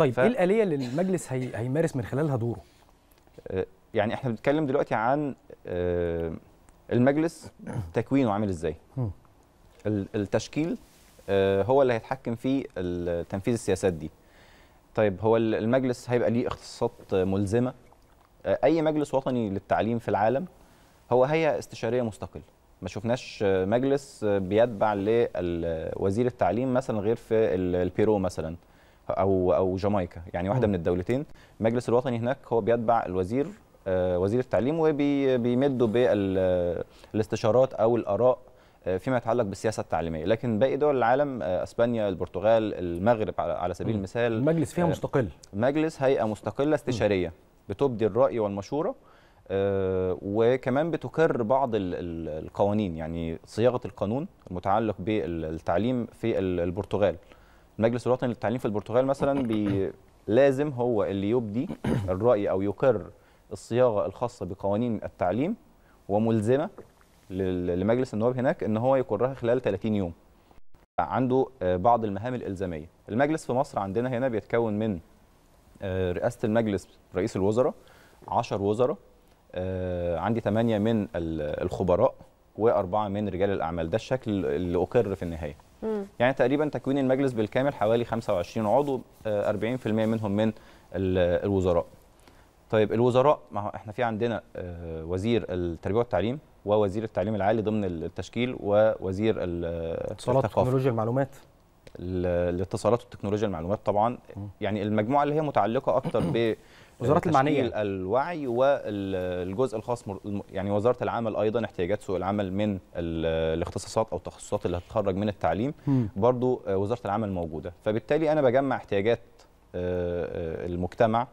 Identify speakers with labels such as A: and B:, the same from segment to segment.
A: طيب ف... ايه
B: الاليه اللي المجلس هي... هيمارس من خلالها دوره؟
A: آه، يعني احنا بنتكلم دلوقتي عن آه، المجلس تكوينه عامل ازاي؟ التشكيل آه، هو اللي هيتحكم في تنفيذ السياسات دي. طيب هو المجلس هيبقى ليه اختصاصات ملزمه اي مجلس وطني للتعليم في العالم هو هيئه استشاريه مستقله ما شفناش مجلس بيتبع لوزير التعليم مثلا غير في البيرو مثلا او او جامايكا يعني واحده من الدولتين المجلس الوطني هناك هو بيتبع الوزير آه، وزير التعليم وبيمدوا بالاستشارات او الاراء آه، فيما يتعلق بالسياسه التعليميه لكن باقي دول العالم آه، اسبانيا البرتغال المغرب على سبيل المثال المجلس فيها مستقل مجلس هيئه مستقله استشاريه بتبدي الراي والمشوره وكمان بتكرر بعض القوانين يعني صياغه القانون المتعلق بالتعليم في البرتغال المجلس الوطني للتعليم في البرتغال مثلا بي لازم هو اللي يبدي الراي او يقر الصياغه الخاصه بقوانين التعليم وملزمه لمجلس النواب هناك ان هو يقرها خلال 30 يوم عنده آه، بعض المهام الالزاميه المجلس في مصر عندنا هنا بيتكون من آه، رئاسه المجلس رئيس الوزراء 10 وزراء آه، عندي 8 من الخبراء وأربعة من رجال الأعمال ده الشكل اللي أقر في النهاية مم. يعني تقريبا تكوين المجلس بالكامل حوالي 25 عضو 40% آه، منهم من الوزراء طيب الوزراء ما احنا في عندنا آه، وزير التربيه والتعليم ووزير التعليم العالي ضمن التشكيل ووزير الاتصالات والتكنولوجيا المعلومات الاتصالات والتكنولوجيا المعلومات طبعا يعني المجموعه اللي هي متعلقه اكتر ب وزاره المعنيه الوعي والجزء الخاص يعني وزاره العمل ايضا احتياجات سوق العمل من الاختصاصات او التخصصات اللي هتخرج من التعليم برضو وزاره العمل موجوده فبالتالي انا بجمع احتياجات آه، آه، المجتمع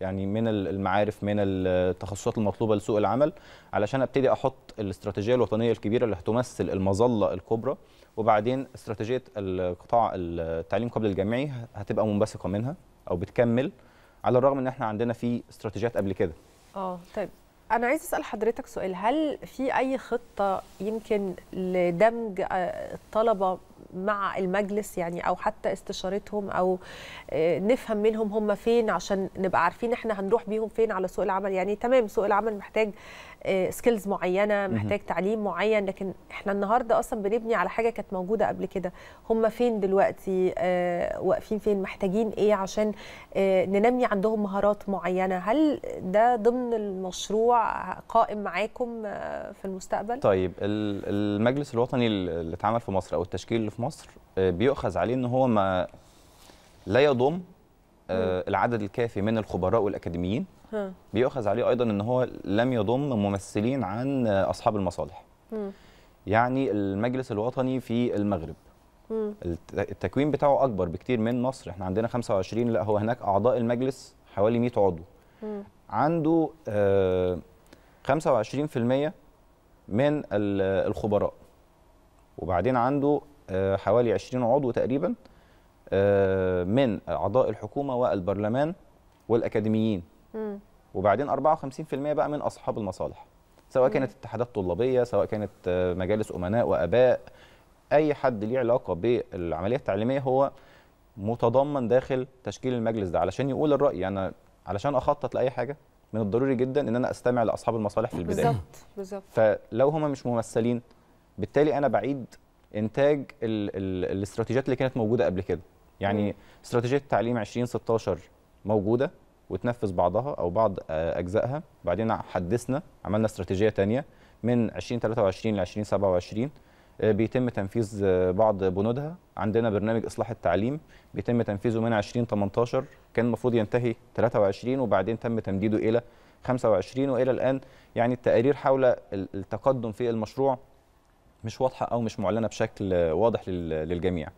A: يعني من المعارف من التخصصات المطلوبه لسوق العمل علشان ابتدي احط الاستراتيجيه الوطنيه الكبيره اللي هتمثل المظله الكبرى وبعدين استراتيجيه القطاع التعليم قبل الجامعي هتبقى منبثقه منها او بتكمل على الرغم ان احنا عندنا في استراتيجيات قبل كده
B: اه طيب انا عايز اسال حضرتك سؤال هل في اي خطه يمكن لدمج آه، الطلبه مع المجلس يعني او حتى استشارتهم او آه، نفهم منهم هم فين عشان نبقى عارفين احنا هنروح بيهم فين على سوق العمل يعني تمام سوق العمل محتاج سكيلز آه، معينه محتاج تعليم معين لكن احنا النهارده اصلا بنبني على حاجه كانت موجوده قبل كده هم فين دلوقتي آه، واقفين فين محتاجين ايه عشان ننمي عندهم مهارات معينه هل ده ضمن المشروع قائم معاكم في المستقبل
A: طيب المجلس الوطني اللي اتعمل في مصر او التشكيل اللي في مصر آه، بيؤخذ عليه ان هو ما لا يضم آه، العدد الكافي من الخبراء والاكاديميين بيؤخذ عليه ايضا ان هو لم يضم ممثلين عن آه، اصحاب المصالح يعني المجلس الوطني في المغرب التكوين بتاعه اكبر بكتير من مصر احنا عندنا 25 لا هو هناك اعضاء المجلس حوالي 100 عضو عنده 25% من الخبراء وبعدين عنده آه، حوالي 20 عضو تقريبا آه، من اعضاء الحكومه والبرلمان والاكاديميين وبعدين 54% بقى من اصحاب المصالح سواء كانت اتحادات طلابيه سواء كانت آه، مجالس امناء واباء اي حد ليه علاقه بالعمليه التعليميه هو متضمن داخل تشكيل المجلس ده علشان يقول الراي انا يعني علشان اخطط لاي حاجه من الضروري جدا ان انا استمع لاصحاب المصالح في البدايه بالظبط بالظبط فلو هم مش ممثلين بالتالي انا بعيد انتاج الـ الـ الاستراتيجيات اللي كانت موجوده قبل كده يعني استراتيجيه التعليم 2016 موجوده وتنفذ بعضها او بعض آه، اجزائها بعدين حدثنا عملنا استراتيجيه ثانيه من 2023 ل 2027 آه، بيتم تنفيذ آه، بعض بنودها عندنا برنامج اصلاح التعليم بيتم تنفيذه من 2018 كان المفروض ينتهي 23 وبعدين تم تمديده الى 25 والى الان يعني التقارير حول التقدم في المشروع مش واضحه او مش معلنه بشكل واضح للجميع